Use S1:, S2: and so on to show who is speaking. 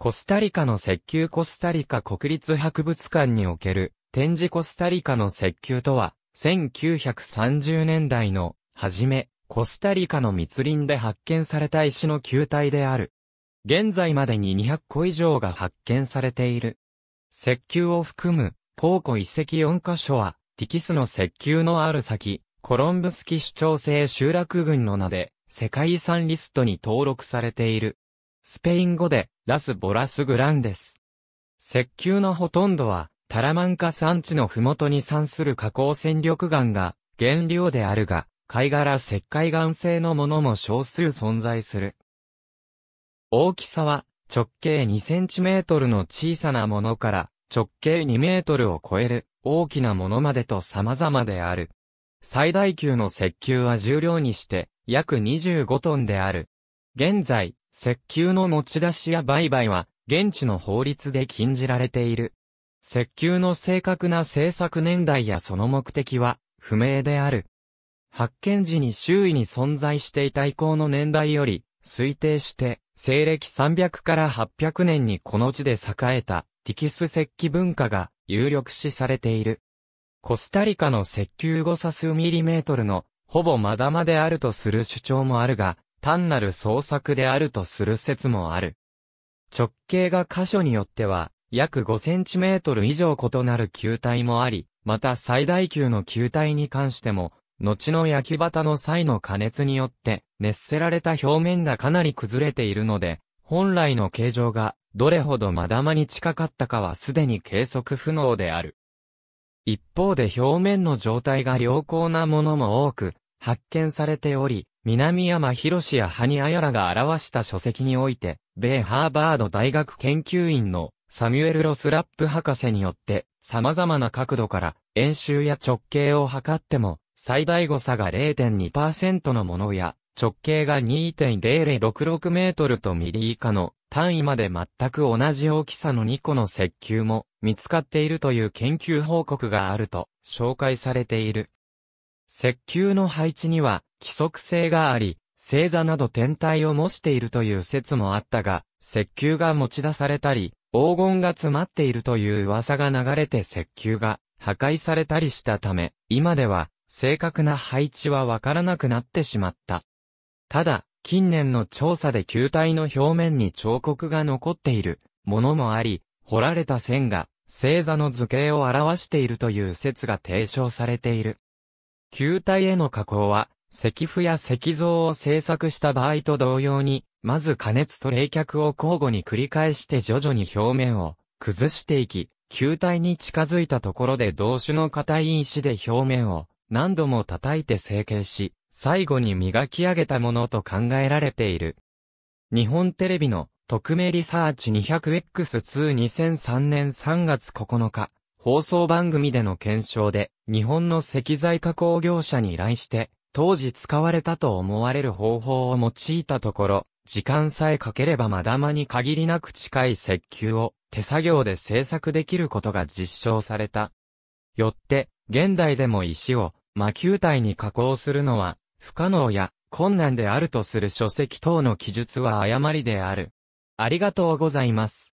S1: コスタリカの石球コスタリカ国立博物館における展示コスタリカの石球とは、1930年代の初め、コスタリカの密林で発見された石の球体である。現在までに200個以上が発見されている。石球を含む、ーコ遺跡4カ所は、ティキスの石球のある先、コロンブスキ市長制集落群の名で、世界遺産リストに登録されている。スペイン語で、ラス・ボラス・グランです。石球のほとんどは、タラマンカ山地の麓に産する加工戦力岩が、原料であるが、貝殻石灰岩製のものも少数存在する。大きさは、直径2トルの小さなものから、直径2ルを超える、大きなものまでと様々である。最大級の石球は重量にして、約25トンである。現在、石球の持ち出しや売買は、現地の法律で禁じられている。石球の正確な製作年代やその目的は、不明である。発見時に周囲に存在していた遺構の年代より、推定して、西暦300から800年にこの地で栄えた、ティキス石器文化が有力視されている。コスタリカの石球誤差数ミリメートルの、ほぼまだまであるとする主張もあるが、単なる創作であるとする説もある。直径が箇所によっては、約5センチメートル以上異なる球体もあり、また最大級の球体に関しても、後の焼き旗の際の加熱によって、熱せられた表面がかなり崩れているので、本来の形状が、どれほどまだまに近かったかはすでに計測不能である。一方で表面の状態が良好なものも多く、発見されており、南山博士やハニアヤラが表した書籍において、米ハーバード大学研究員のサミュエル・ロスラップ博士によって、様々な角度から円周や直径を測っても、最大誤差が0.2%のものや、直径が2.0066メートルとミリ以下の単位まで全く同じ大きさの2個の石球も見つかっているという研究報告があると紹介されている。石球の配置には規則性があり、星座など天体を模しているという説もあったが、石球が持ち出されたり、黄金が詰まっているという噂が流れて石球が破壊されたりしたため、今では正確な配置はわからなくなってしまった。ただ、近年の調査で球体の表面に彫刻が残っているものもあり、掘られた線が星座の図形を表しているという説が提唱されている。球体への加工は石符や石像を制作した場合と同様に、まず加熱と冷却を交互に繰り返して徐々に表面を崩していき、球体に近づいたところで同種の硬い石で表面を何度も叩いて成形し、最後に磨き上げたものと考えられている。日本テレビの特命リサーチ 200X22003 年3月9日、放送番組での検証で、日本の石材加工業者に依頼して、当時使われたと思われる方法を用いたところ、時間さえかければまだまに限りなく近い石球を手作業で製作できることが実証された。よって、現代でも石を魔球体に加工するのは不可能や困難であるとする書籍等の記述は誤りである。ありがとうございます。